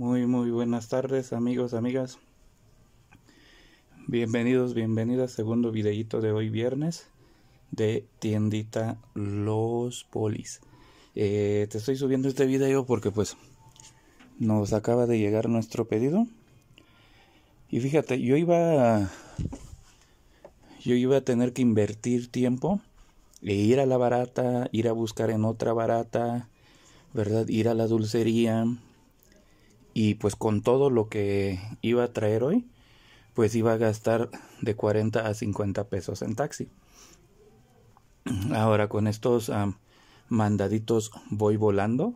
Muy, muy buenas tardes, amigos, amigas. Bienvenidos, bienvenidas. Segundo videíto de hoy viernes de tiendita Los Polis. Eh, te estoy subiendo este video porque pues nos acaba de llegar nuestro pedido. Y fíjate, yo iba a, yo iba a tener que invertir tiempo e ir a la barata, ir a buscar en otra barata, ¿verdad? Ir a la dulcería, y pues con todo lo que iba a traer hoy, pues iba a gastar de 40 a 50 pesos en taxi. Ahora con estos mandaditos voy volando,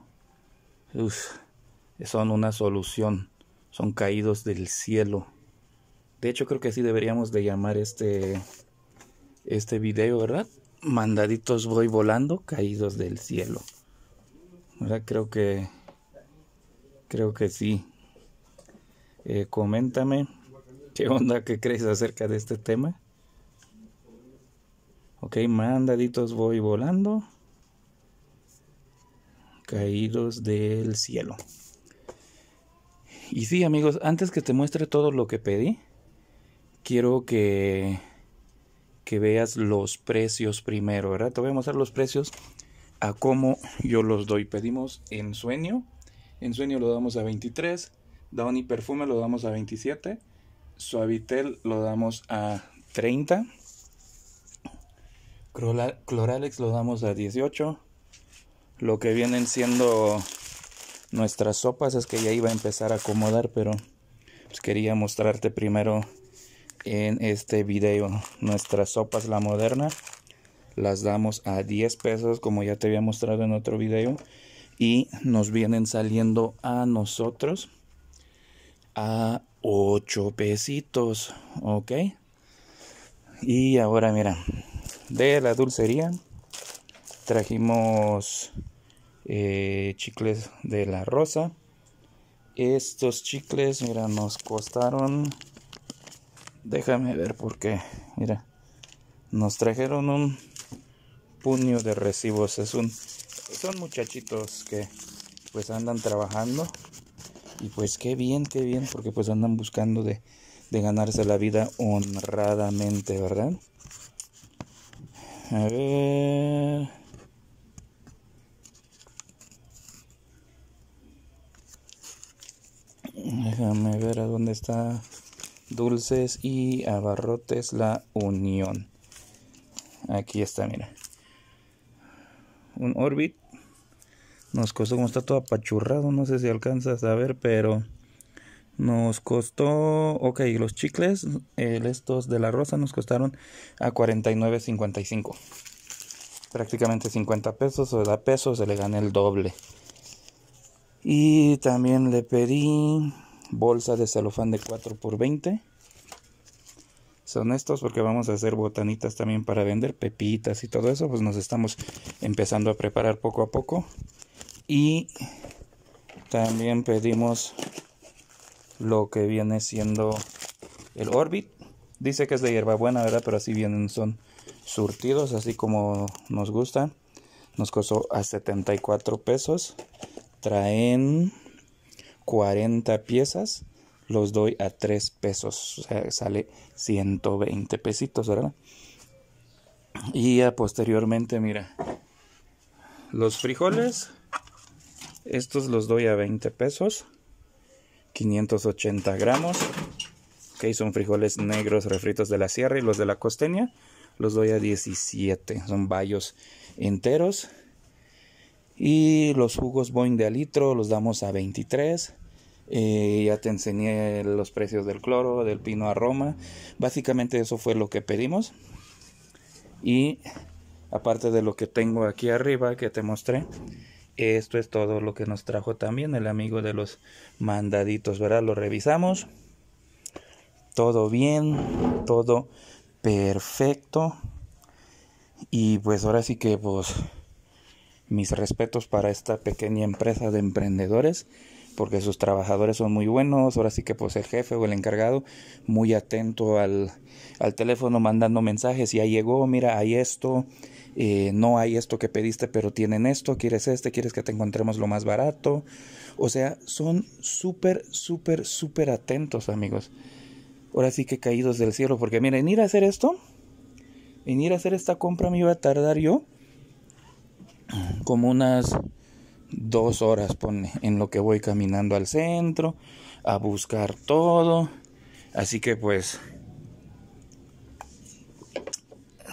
son una solución, son caídos del cielo. De hecho creo que así deberíamos de llamar este este video, ¿verdad? Mandaditos voy volando, caídos del cielo. Ahora creo que Creo que sí. Eh, coméntame qué onda, que crees acerca de este tema. Ok, mandaditos voy volando. Caídos del cielo. Y sí, amigos, antes que te muestre todo lo que pedí, quiero que, que veas los precios primero, ¿verdad? Te voy a mostrar los precios a cómo yo los doy. Pedimos en sueño en sueño lo damos a 23. Downy Perfume lo damos a 27. Suavitel lo damos a 30. Cloralex lo damos a 18. Lo que vienen siendo nuestras sopas es que ya iba a empezar a acomodar, pero pues, quería mostrarte primero en este video. Nuestras sopas la moderna las damos a 10 pesos como ya te había mostrado en otro video y nos vienen saliendo a nosotros a 8 pesitos, ¿ok? Y ahora mira, de la dulcería trajimos eh, chicles de la rosa. Estos chicles, mira, nos costaron, déjame ver por qué, mira, nos trajeron un puño de recibos, es un son muchachitos que pues andan trabajando y pues qué bien, qué bien, porque pues andan buscando de, de ganarse la vida honradamente, ¿verdad? A ver. Déjame ver a dónde está Dulces y Abarrotes La Unión. Aquí está, mira un Orbit. Nos costó, como está todo apachurrado, no sé si alcanzas a ver, pero nos costó, ok, los chicles, eh, estos de la rosa nos costaron a 49.55. Prácticamente 50 pesos, o da pesos, se le gana el doble. Y también le pedí bolsa de celofán de 4 por 20 son estos porque vamos a hacer botanitas también para vender pepitas y todo eso pues nos estamos empezando a preparar poco a poco y también pedimos lo que viene siendo el Orbit dice que es de hierbabuena verdad pero así vienen son surtidos así como nos gusta nos costó a 74 pesos traen 40 piezas los doy a 3 pesos. O sea, sale 120 pesitos, ¿verdad? Y ya posteriormente, mira, los frijoles, estos los doy a 20 pesos, 580 gramos. Ok, son frijoles negros refritos de la sierra y los de la costeña los doy a 17, son bayos enteros. Y los jugos Boeing de alitro los damos a 23 eh, ya te enseñé los precios del cloro, del pino a Roma. Básicamente eso fue lo que pedimos. Y aparte de lo que tengo aquí arriba que te mostré, esto es todo lo que nos trajo también el amigo de los mandaditos, ¿verdad? Lo revisamos. Todo bien, todo perfecto. Y pues ahora sí que pues, mis respetos para esta pequeña empresa de emprendedores porque sus trabajadores son muy buenos, ahora sí que pues el jefe o el encargado muy atento al, al teléfono mandando mensajes, ya llegó, mira, hay esto, eh, no hay esto que pediste, pero tienen esto, quieres este, quieres que te encontremos lo más barato. O sea, son súper, súper, súper atentos amigos. Ahora sí que caídos del cielo, porque miren, ir a hacer esto, en ir a hacer esta compra me iba a tardar yo como unas dos horas, pone, en lo que voy caminando al centro, a buscar todo. Así que pues,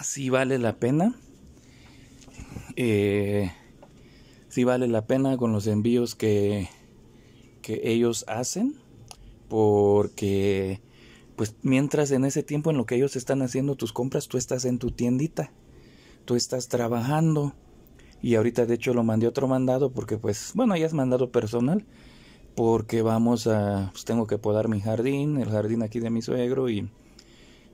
si vale la pena. Eh, si vale la pena con los envíos que, que ellos hacen. Porque, pues mientras en ese tiempo en lo que ellos están haciendo tus compras, tú estás en tu tiendita. Tú estás trabajando y ahorita de hecho lo mandé otro mandado porque pues, bueno, ya es mandado personal. Porque vamos a, pues tengo que podar mi jardín, el jardín aquí de mi suegro y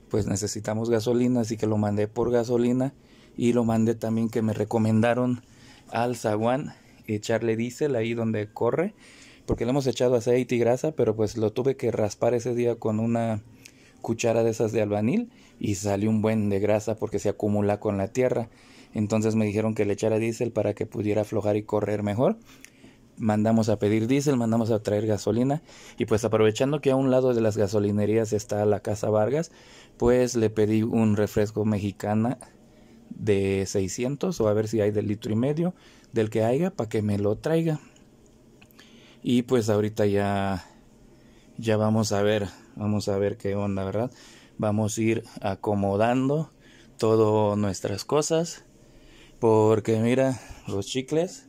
pues necesitamos gasolina, así que lo mandé por gasolina y lo mandé también que me recomendaron al zaguán echarle diésel ahí donde corre porque le hemos echado aceite y grasa, pero pues lo tuve que raspar ese día con una cuchara de esas de albanil y salió un buen de grasa porque se acumula con la tierra. Entonces me dijeron que le echara diésel para que pudiera aflojar y correr mejor. Mandamos a pedir diésel, mandamos a traer gasolina y pues aprovechando que a un lado de las gasolinerías está la Casa Vargas, pues le pedí un refresco mexicana de 600 o a ver si hay del litro y medio del que haya para que me lo traiga. Y pues ahorita ya ya vamos a ver, vamos a ver qué onda, ¿verdad? Vamos a ir acomodando todas nuestras cosas porque mira, los chicles,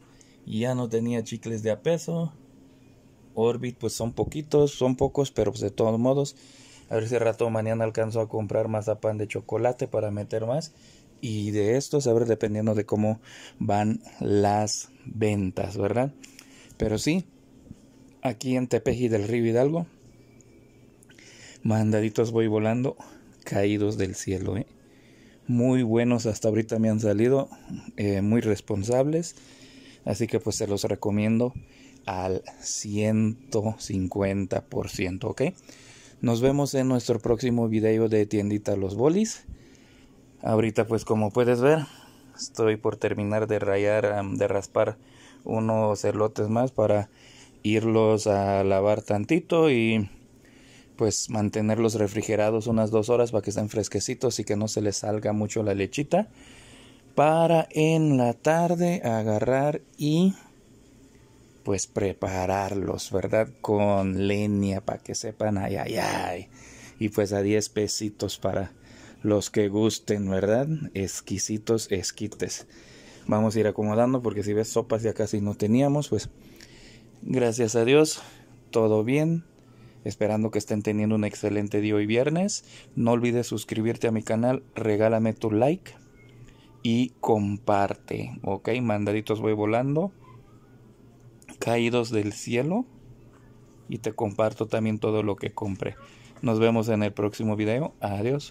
ya no tenía chicles de a peso. Orbit pues son poquitos, son pocos, pero pues de todos modos, a ver si rato mañana alcanzo a comprar más pan de chocolate para meter más. Y de esto, a ver, dependiendo de cómo van las ventas, ¿verdad? Pero sí, aquí en Tepeji del Río Hidalgo, mandaditos voy volando, caídos del cielo, ¿eh? muy buenos hasta ahorita me han salido, eh, muy responsables. Así que pues se los recomiendo al 150%, ¿ok? Nos vemos en nuestro próximo video de tiendita Los Bolis. Ahorita pues como puedes ver, estoy por terminar de rayar, de raspar unos elotes más para irlos a lavar tantito y pues mantenerlos refrigerados unas dos horas para que estén fresquecitos y que no se les salga mucho la lechita. Para en la tarde agarrar y pues prepararlos, ¿verdad? Con leña para que sepan, ay, ay, ay. Y pues a 10 pesitos para los que gusten, ¿verdad? Exquisitos esquites. Vamos a ir acomodando porque si ves sopas ya casi no teníamos, pues gracias a Dios, todo bien Esperando que estén teniendo un excelente día hoy viernes. No olvides suscribirte a mi canal, regálame tu like y comparte. Ok, mandaditos voy volando, caídos del cielo. Y te comparto también todo lo que compré. Nos vemos en el próximo video. Adiós.